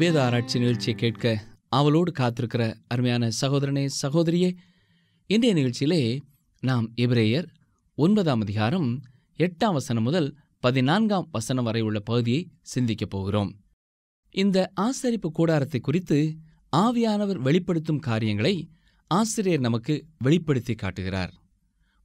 வேத ஆராய்ச்சி நிகழ்ச்சியை கேட்க அவளோடு காத்திருக்கிற அருமையான சகோதரனே சகோதரியே இன்றைய நிகழ்ச்சியிலே நாம் எபிரேயர் ஒன்பதாம் அதிகாரம் எட்டாம் வசனம் முதல் பதினான்காம் வசனம் வரை உள்ள பகுதியை சிந்திக்கப் போகிறோம் இந்த ஆசரிப்பு கூடாரத்தை குறித்து ஆவியானவர் வெளிப்படுத்தும் காரியங்களை ஆசிரியர் நமக்கு வெளிப்படுத்தி காட்டுகிறார்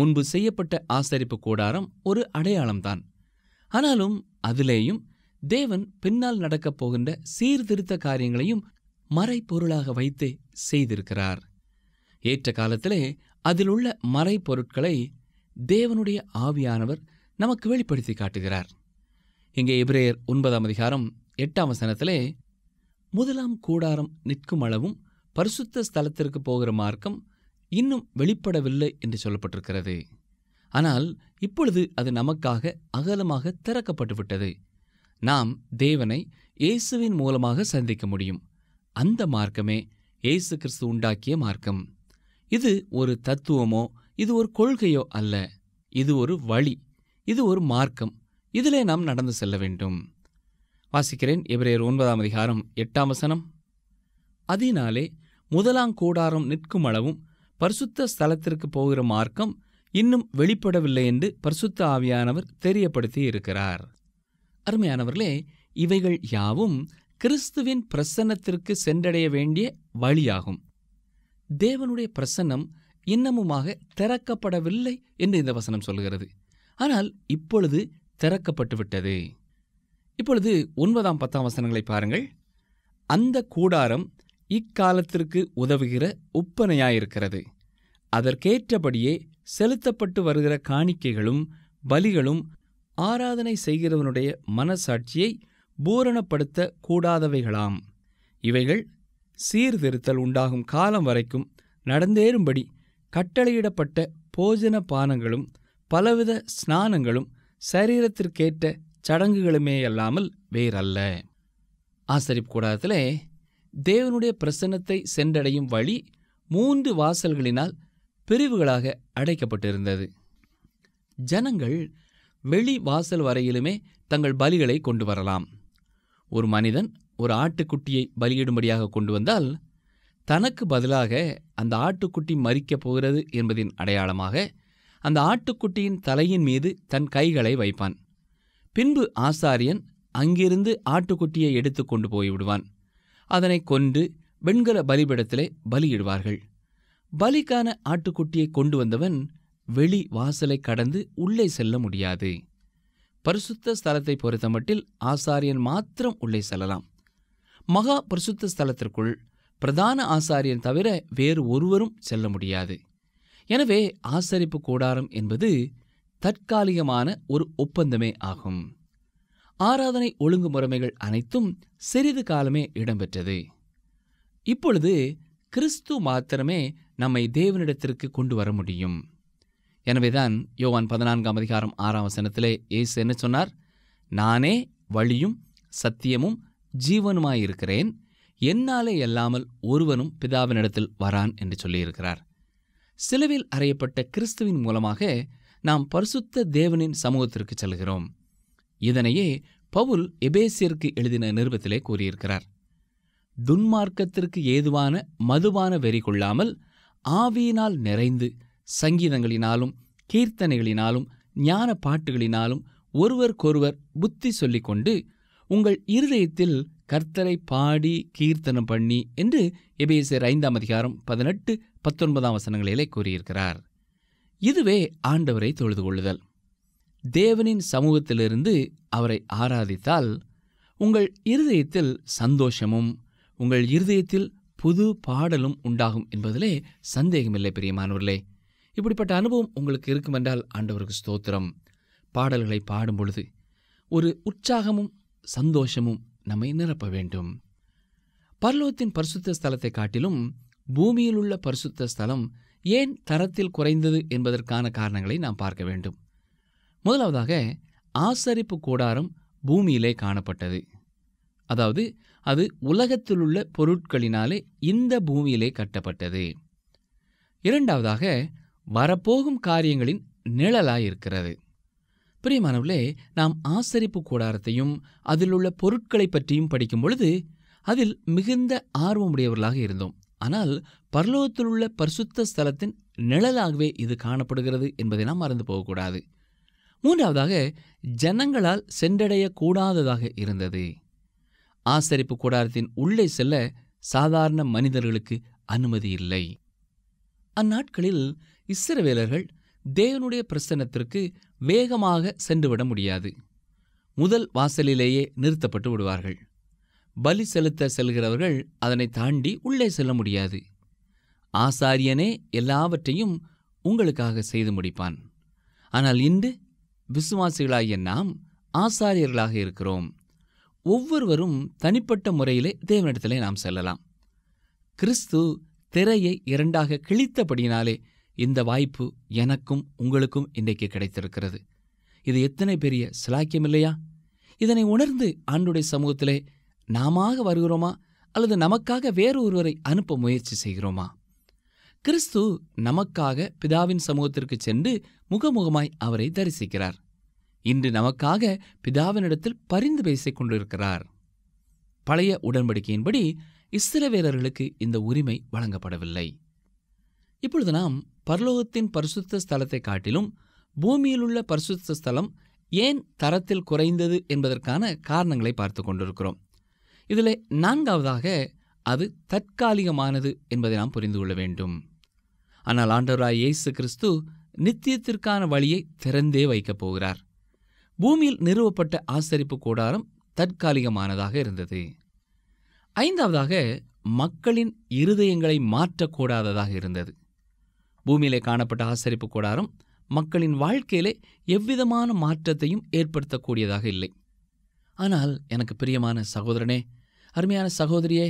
முன்பு செய்யப்பட்ட ஆசரிப்பு கூடாரம் ஒரு அடையாளம்தான் ஆனாலும் அதிலேயும் தேவன் பின்னால் நடக்கப் போகின்ற சீர்திருத்த காரியங்களையும் மறைப்பொருளாக வைத்தே செய்திருக்கிறார் ஏற்ற காலத்திலே அதில் உள்ள மறைப்பொருட்களை தேவனுடைய ஆவியானவர் நமக்கு வெளிப்படுத்தி காட்டுகிறார் இங்கே இப்ரேயர் ஒன்பதாம் அதிகாரம் எட்டாம் வசனத்திலே முதலாம் கூடாரம் நிற்கும் அளவும் பரிசுத்த ஸ்தலத்திற்கு போகிற மார்க்கம் இன்னும் வெளிப்படவில்லை என்று சொல்லப்பட்டிருக்கிறது ஆனால் இப்பொழுது அது நமக்காக அகலமாக திறக்கப்பட்டுவிட்டது நாம் தேவனை இயேசுவின் மூலமாக சந்திக்க முடியும் அந்த மார்க்கமே இயேசு கிறிஸ்து உண்டாக்கிய மார்க்கம் இது ஒரு தத்துவமோ இது ஒரு கொள்கையோ அல்ல இது ஒரு வழி இது ஒரு மார்க்கம் இதிலே நாம் நடந்து செல்ல வேண்டும் வாசிக்கிறேன் எபிரேர் ஒன்பதாம் அதிகாரம் எட்டாம் வசனம் அதனாலே முதலாங்கூடாரம் நிற்கும் அளவும் பரிசுத்த ஸ்தலத்திற்கு போகிற மார்க்கம் இன்னும் வெளிப்படவில்லை என்று பரிசுத்த ஆவியானவர் தெரியப்படுத்தி இருக்கிறார் அருமையானவர்களே இவைகள் யாவும் கிறிஸ்துவின் பிரசன்னத்திற்கு சென்றடைய வேண்டிய வழியாகும் தேவனுடைய பிரசன்னம் இன்னமுமாக திறக்கப்படவில்லை என்று இந்த வசனம் சொல்கிறது ஆனால் இப்பொழுது திறக்கப்பட்டுவிட்டது இப்பொழுது ஒன்பதாம் பத்தாம் வசனங்களை பாருங்கள் அந்த கூடாரம் இக்காலத்திற்கு உதவுகிற ஒப்பனையாயிருக்கிறது அதற்கேற்றபடியே செலுத்தப்பட்டு வருகிற காணிக்கைகளும் பலிகளும் ஆராதனை செய்கிறவனுடைய மனசாட்சியை பூரணப்படுத்த கூடாதவைகளாம் இவைகள் சீர்திருத்தல் உண்டாகும் காலம் வரைக்கும் நடந்தேறும்படி கட்டளையிடப்பட்ட போஜன பானங்களும் பலவித ஸ்நானங்களும் சரீரத்திற்கேற்ற சடங்குகளுமேயல்லாமல் வேறல்ல ஆசரிப்பு கூடாரத்தில் தேவனுடைய பிரசன்னத்தை சென்றடையும் வழி மூன்று வாசல்களினால் பிரிவுகளாக அடைக்கப்பட்டிருந்தது ஜனங்கள் வெளி வாசல் வரையிலுமே தங்கள் பலிகளை கொண்டு வரலாம் ஒரு மனிதன் ஒரு ஆட்டுக்குட்டியை பலியிடும்படியாக கொண்டு வந்தால் தனக்கு பதிலாக அந்த ஆட்டுக்குட்டி மறிக்கப் போகிறது என்பதின் அடையாளமாக அந்த ஆட்டுக்குட்டியின் தலையின் மீது தன் கைகளை வைப்பான் பின்பு ஆசாரியன் அங்கிருந்து ஆட்டுக்குட்டியை எடுத்து கொண்டு போய்விடுவான் அதனை கொண்டு வெண்கல பலிபிடத்திலே பலியிடுவார்கள் பலிக்கான ஆட்டுக்குட்டியை கொண்டு வந்தவன் வெளி வாசலை கடந்து உள்ளே செல்ல முடியாது பரிசுத்த ஸ்தலத்தை பொறுத்தமட்டில் ஆசாரியன் மாத்திரம் உள்ளே செல்லலாம் மகா பரிசுத்த ஸ்தலத்திற்குள் பிரதான ஆசாரியன் தவிர வேறு ஒருவரும் செல்ல முடியாது எனவே ஆசரிப்பு கூடாரம் என்பது தற்காலிகமான ஒரு ஒப்பந்தமே ஆகும் ஆராதனை முறைமைகள் அனைத்தும் சிறிது காலமே இடம்பெற்றது இப்பொழுது கிறிஸ்து மாத்திரமே நம்மை தேவனிடத்திற்கு கொண்டு வர முடியும் எனவேதான் யோவான் பதினான்காம் அதிகாரம் ஆறாம் வசனத்திலே ஏசு என்ன சொன்னார் நானே வழியும் சத்தியமும் ஜீவனுமாயிருக்கிறேன் என்னாலே அல்லாமல் ஒருவனும் பிதாவினிடத்தில் வரான் என்று சொல்லியிருக்கிறார் சிலுவில் அறையப்பட்ட கிறிஸ்துவின் மூலமாக நாம் பரிசுத்த தேவனின் சமூகத்திற்கு செல்கிறோம் இதனையே பவுல் எபேசியருக்கு எழுதின நிருபத்திலே கூறியிருக்கிறார் துன்மார்க்கத்திற்கு ஏதுவான மதுவான வெறி கொள்ளாமல் ஆவியினால் நிறைந்து சங்கீதங்களினாலும் கீர்த்தனைகளினாலும் ஞான பாட்டுகளினாலும் ஒருவருக்கொருவர் புத்தி சொல்லிக்கொண்டு உங்கள் இருதயத்தில் கர்த்தரை பாடி கீர்த்தனம் பண்ணி என்று எபேசியர் ஐந்தாம் அதிகாரம் பதினெட்டு பத்தொன்பதாம் வசனங்களிலே கூறியிருக்கிறார் இதுவே ஆண்டவரை தொழுது கொள்ளுதல் தேவனின் சமூகத்திலிருந்து அவரை ஆராதித்தால் உங்கள் இருதயத்தில் சந்தோஷமும் உங்கள் இருதயத்தில் புது பாடலும் உண்டாகும் என்பதிலே சந்தேகமில்லை பிரியமானவர்களே இப்படிப்பட்ட அனுபவம் உங்களுக்கு இருக்குமென்றால் ஆண்டவருக்கு ஸ்தோத்திரம் பாடல்களை பாடும் பொழுது ஒரு உற்சாகமும் சந்தோஷமும் நம்மை நிரப்ப வேண்டும் பர்லோகத்தின் பரிசுத்த ஸ்தலத்தை காட்டிலும் பூமியில் உள்ள பரிசுத்த ஸ்தலம் ஏன் தரத்தில் குறைந்தது என்பதற்கான காரணங்களை நாம் பார்க்க வேண்டும் முதலாவதாக ஆசரிப்பு கூடாரம் பூமியிலே காணப்பட்டது அதாவது அது உலகத்திலுள்ள பொருட்களினாலே இந்த பூமியிலே கட்டப்பட்டது இரண்டாவதாக வரப்போகும் காரியங்களின் நிழலாயிருக்கிறது பிரியமானவர்களே நாம் ஆசரிப்பு கூடாரத்தையும் அதிலுள்ள பொருட்களை பற்றியும் படிக்கும் பொழுது அதில் மிகுந்த ஆர்வமுடையவர்களாக இருந்தோம் ஆனால் பரலோகத்தில் உள்ள பரிசுத்த ஸ்தலத்தின் நிழலாகவே இது காணப்படுகிறது என்பதை நாம் மறந்து போகக்கூடாது மூன்றாவதாக ஜனங்களால் சென்றடையக்கூடாததாக இருந்தது ஆசரிப்பு கூடாரத்தின் உள்ளே செல்ல சாதாரண மனிதர்களுக்கு அனுமதி இல்லை அந்நாட்களில் இஸ்ரவேலர்கள் தேவனுடைய பிரசன்னத்திற்கு வேகமாக சென்றுவிட முடியாது முதல் வாசலிலேயே நிறுத்தப்பட்டு விடுவார்கள் பலி செலுத்த செல்கிறவர்கள் அதனை தாண்டி உள்ளே செல்ல முடியாது ஆசாரியனே எல்லாவற்றையும் உங்களுக்காக செய்து முடிப்பான் ஆனால் இன்று விசுவாசிகளாகிய நாம் ஆசாரியர்களாக இருக்கிறோம் ஒவ்வொருவரும் தனிப்பட்ட முறையிலே தேவனிடத்திலே நாம் செல்லலாம் கிறிஸ்து திரையை இரண்டாக கிழித்தபடியினாலே இந்த வாய்ப்பு எனக்கும் உங்களுக்கும் இன்றைக்கு கிடைத்திருக்கிறது இது எத்தனை பெரிய சிலாக்கியம் இல்லையா இதனை உணர்ந்து ஆண்டுடைய சமூகத்திலே நாம வருகிறோமா அல்லது நமக்காக வேறு ஒருவரை அனுப்ப முயற்சி செய்கிறோமா கிறிஸ்து நமக்காக பிதாவின் சமூகத்திற்கு சென்று முகமுகமாய் அவரை தரிசிக்கிறார் இன்று நமக்காக பிதாவினிடத்தில் பரிந்து பேசிக் கொண்டிருக்கிறார் பழைய உடன்படிக்கையின்படி இஸ்ரவேலர்களுக்கு இந்த உரிமை வழங்கப்படவில்லை இப்பொழுது நாம் பரலோகத்தின் பரிசுத்த ஸ்தலத்தை காட்டிலும் பூமியிலுள்ள பரிசுத்த ஸ்தலம் ஏன் தரத்தில் குறைந்தது என்பதற்கான காரணங்களை பார்த்து கொண்டிருக்கிறோம் இதில் நான்காவதாக அது தற்காலிகமானது என்பதை நாம் புரிந்து கொள்ள வேண்டும் ஆனால் ஆண்டவராய் இயேசு கிறிஸ்து நித்தியத்திற்கான வழியை திறந்தே வைக்கப் போகிறார் பூமியில் நிறுவப்பட்ட ஆசரிப்பு கூடாரம் தற்காலிகமானதாக இருந்தது ஐந்தாவதாக மக்களின் இருதயங்களை மாற்றக்கூடாததாக இருந்தது பூமியிலே காணப்பட்ட ஆசரிப்பு கூடாரம் மக்களின் வாழ்க்கையிலே எவ்விதமான மாற்றத்தையும் ஏற்படுத்தக்கூடியதாக இல்லை ஆனால் எனக்கு பிரியமான சகோதரனே அருமையான சகோதரியே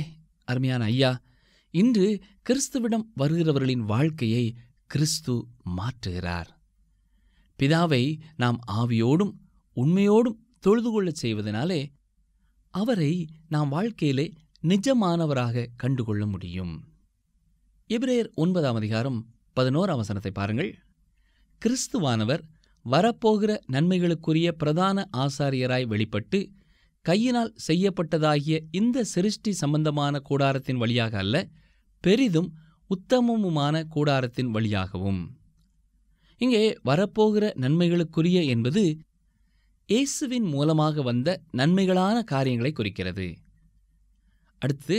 அருமையான ஐயா இன்று கிறிஸ்துவிடம் வருகிறவர்களின் வாழ்க்கையை கிறிஸ்து மாற்றுகிறார் பிதாவை நாம் ஆவியோடும் உண்மையோடும் தொழுது கொள்ளச் செய்வதனாலே அவரை நாம் வாழ்க்கையிலே நிஜமானவராக கண்டுகொள்ள முடியும் எபிரேயர் ஒன்பதாம் அதிகாரம் பதினோராம் வசனத்தை பாருங்கள் கிறிஸ்துவானவர் வரப்போகிற நன்மைகளுக்குரிய பிரதான ஆசாரியராய் வெளிப்பட்டு கையினால் செய்யப்பட்டதாகிய இந்த சிருஷ்டி சம்பந்தமான கூடாரத்தின் வழியாக அல்ல பெரிதும் உத்தமமுமான கூடாரத்தின் வழியாகவும் இங்கே வரப்போகிற நன்மைகளுக்குரிய என்பது இயேசுவின் மூலமாக வந்த நன்மைகளான காரியங்களை குறிக்கிறது அடுத்து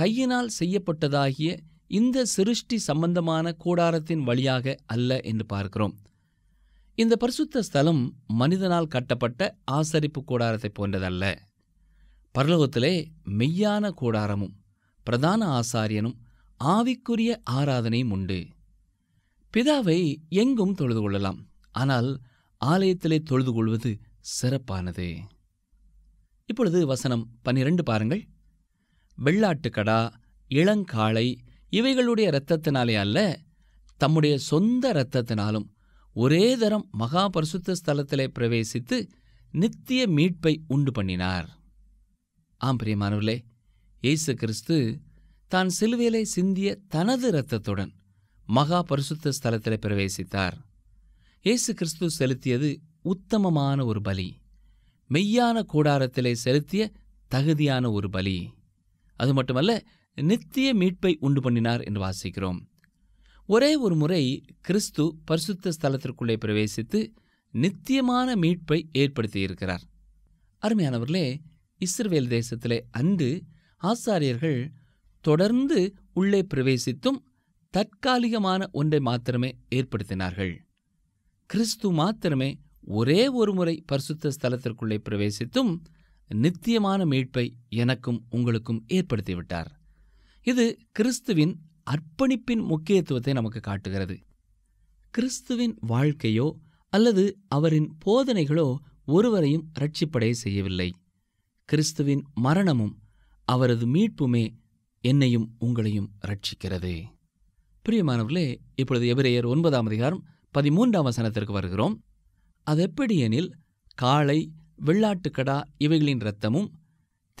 கையினால் செய்யப்பட்டதாகிய இந்த சிருஷ்டி சம்பந்தமான கூடாரத்தின் வழியாக அல்ல என்று பார்க்கிறோம் இந்த பரிசுத்த ஸ்தலம் மனிதனால் கட்டப்பட்ட ஆசரிப்பு கூடாரத்தை போன்றதல்ல பரலோகத்திலே மெய்யான கூடாரமும் பிரதான ஆசாரியனும் ஆவிக்குரிய ஆராதனையும் உண்டு பிதாவை எங்கும் தொழுது கொள்ளலாம் ஆனால் ஆலயத்திலே தொழுது கொள்வது சிறப்பானது இப்பொழுது வசனம் பன்னிரண்டு பாருங்கள் வெள்ளாட்டுக்கடா இளங்காளை இவைகளுடைய இரத்தத்தினாலே அல்ல தம்முடைய சொந்த இரத்தத்தினாலும் ஒரே தரம் மகாபரிசுத்த ஸ்தலத்திலே பிரவேசித்து நித்திய மீட்பை உண்டு பண்ணினார் ஆம் பிரியமானவர்களே இயேசு கிறிஸ்து தான் சிலுவேலை சிந்திய தனது இரத்தத்துடன் மகா பரிசுத்த ஸ்தலத்திலே பிரவேசித்தார் இயேசு கிறிஸ்து செலுத்தியது உத்தமமான ஒரு பலி மெய்யான கூடாரத்திலே செலுத்திய தகுதியான ஒரு பலி அது மட்டுமல்ல நித்திய மீட்பை உண்டு பண்ணினார் என்று வாசிக்கிறோம் ஒரே ஒரு முறை கிறிஸ்து பரிசுத்த ஸ்தலத்திற்குள்ளே பிரவேசித்து நித்தியமான மீட்பை ஏற்படுத்தியிருக்கிறார் அருமையானவர்களே இஸ்ரேல் தேசத்திலே அன்று ஆசாரியர்கள் தொடர்ந்து உள்ளே பிரவேசித்தும் தற்காலிகமான ஒன்றை மாத்திரமே ஏற்படுத்தினார்கள் கிறிஸ்து மாத்திரமே ஒரே ஒரு முறை பரிசுத்த ஸ்தலத்திற்குள்ளே பிரவேசித்தும் நித்தியமான மீட்பை எனக்கும் உங்களுக்கும் ஏற்படுத்திவிட்டார் இது கிறிஸ்துவின் அர்ப்பணிப்பின் முக்கியத்துவத்தை நமக்கு காட்டுகிறது கிறிஸ்துவின் வாழ்க்கையோ அல்லது அவரின் போதனைகளோ ஒருவரையும் ரட்சிப்படைய செய்யவில்லை கிறிஸ்துவின் மரணமும் அவரது மீட்புமே என்னையும் உங்களையும் ரட்சிக்கிறது பிரியமானவர்களே இப்பொழுது எபிரேயர் ஒன்பதாம் அதிகாரம் பதிமூன்றாம் வசனத்திற்கு வருகிறோம் அது எப்படி காளை வெள்ளாட்டுக்கடா இவைகளின் இரத்தமும்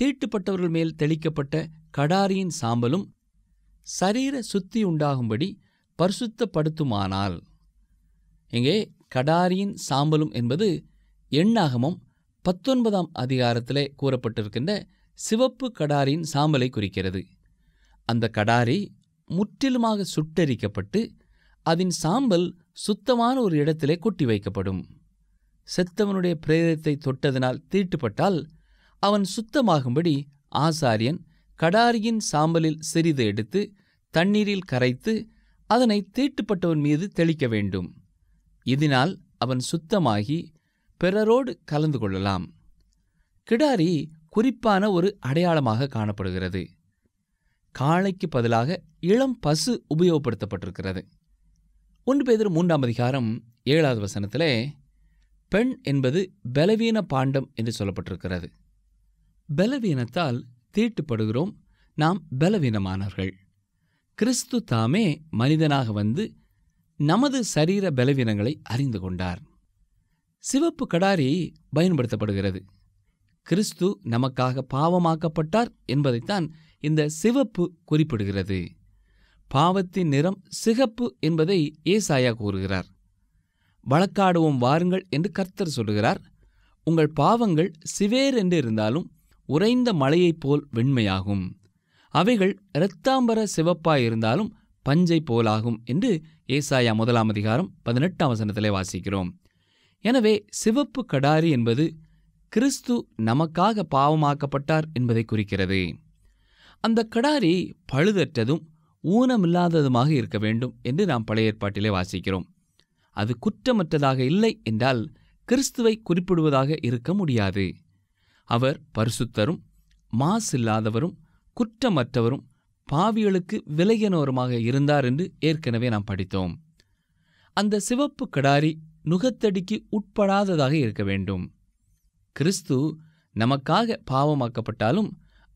தீட்டுப்பட்டவர்கள் மேல் தெளிக்கப்பட்ட கடாரியின் சாம்பலும் சரீர சுத்தி உண்டாகும்படி பரிசுத்தப்படுத்துமானால் இங்கே கடாரியின் சாம்பலும் என்பது எண்ணாகமும் பத்தொன்பதாம் அதிகாரத்திலே கூறப்பட்டிருக்கின்ற சிவப்பு கடாரியின் சாம்பலை குறிக்கிறது அந்த கடாரி முற்றிலுமாக சுட்டரிக்கப்பட்டு அதன் சாம்பல் சுத்தமான ஒரு இடத்திலே கொட்டி வைக்கப்படும் செத்தவனுடைய பிரேதத்தை தொட்டதனால் தீட்டுப்பட்டால் அவன் சுத்தமாகும்படி ஆசாரியன் கடாரியின் சாம்பலில் சிறிது எடுத்து தண்ணீரில் கரைத்து அதனை தீட்டுப்பட்டவன் மீது தெளிக்க வேண்டும் இதனால் அவன் சுத்தமாகி பிறரோடு கலந்து கொள்ளலாம் கிடாரி குறிப்பான ஒரு அடையாளமாக காணப்படுகிறது காளைக்கு பதிலாக இளம் பசு உபயோகப்படுத்தப்பட்டிருக்கிறது ஒன்று பேதர் மூன்றாம் அதிகாரம் ஏழாவது வசனத்திலே பெண் என்பது பலவீன பாண்டம் என்று சொல்லப்பட்டிருக்கிறது பலவீனத்தால் தீட்டுப்படுகிறோம் நாம் பலவீனமானவர்கள் கிறிஸ்து தாமே மனிதனாக வந்து நமது சரீர பலவீனங்களை அறிந்து கொண்டார் சிவப்பு கடாரி பயன்படுத்தப்படுகிறது கிறிஸ்து நமக்காக பாவமாக்கப்பட்டார் என்பதைத்தான் இந்த சிவப்பு குறிப்பிடுகிறது பாவத்தின் நிறம் சிகப்பு என்பதை ஏசாயா கூறுகிறார் வழக்காடுவோம் வாருங்கள் என்று கர்த்தர் சொல்லுகிறார் உங்கள் பாவங்கள் சிவேர் என்று இருந்தாலும் உறைந்த மலையைப் போல் வெண்மையாகும் அவைகள் இரத்தாம்பர சிவப்பாயிருந்தாலும் பஞ்சை போலாகும் என்று ஏசாயா முதலாம் அதிகாரம் பதினெட்டாம் வசனத்திலே வாசிக்கிறோம் எனவே சிவப்பு கடாரி என்பது கிறிஸ்து நமக்காக பாவமாக்கப்பட்டார் என்பதை குறிக்கிறது அந்த கடாரி பழுதற்றதும் ஊனமில்லாததுமாக இருக்க வேண்டும் என்று நாம் பழைய ஏற்பாட்டிலே வாசிக்கிறோம் அது குற்றமற்றதாக இல்லை என்றால் கிறிஸ்துவை குறிப்பிடுவதாக இருக்க முடியாது அவர் பரிசுத்தரும் மாசில்லாதவரும் குற்றமற்றவரும் பாவிகளுக்கு விலகினோருமாக இருந்தார் என்று ஏற்கனவே நாம் படித்தோம் அந்த சிவப்பு கடாரி நுகத்தடிக்கு உட்படாததாக இருக்க வேண்டும் கிறிஸ்து நமக்காக பாவமாக்கப்பட்டாலும்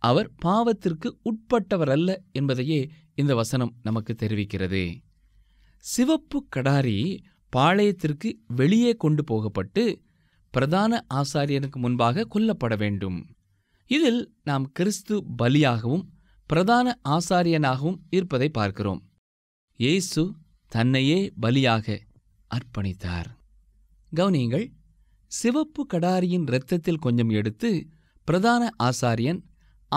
அவர் பாவத்திற்கு உட்பட்டவர் அல்ல என்பதையே இந்த வசனம் நமக்கு தெரிவிக்கிறது சிவப்பு கடாரி பாளையத்திற்கு வெளியே கொண்டு போகப்பட்டு பிரதான ஆசாரியனுக்கு முன்பாக கொல்லப்பட வேண்டும் இதில் நாம் கிறிஸ்து பலியாகவும் பிரதான ஆசாரியனாகவும் இருப்பதை பார்க்கிறோம் இயேசு தன்னையே பலியாக அர்ப்பணித்தார் கவனியங்கள் சிவப்பு கடாரியின் இரத்தத்தில் கொஞ்சம் எடுத்து பிரதான ஆசாரியன்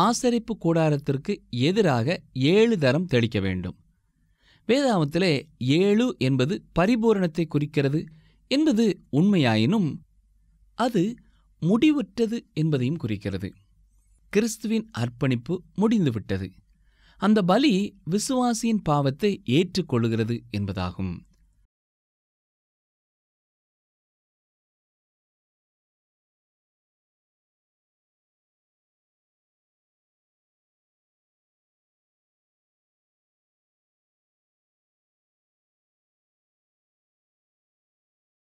ஆசரிப்பு கூடாரத்திற்கு எதிராக ஏழு தரம் தெளிக்க வேண்டும் வேதாமத்திலே ஏழு என்பது பரிபூரணத்தை குறிக்கிறது என்பது உண்மையாயினும் அது முடிவுற்றது என்பதையும் குறிக்கிறது கிறிஸ்துவின் அர்ப்பணிப்பு முடிந்துவிட்டது அந்த பலி விசுவாசியின் பாவத்தை ஏற்றுக்கொள்கிறது என்பதாகும்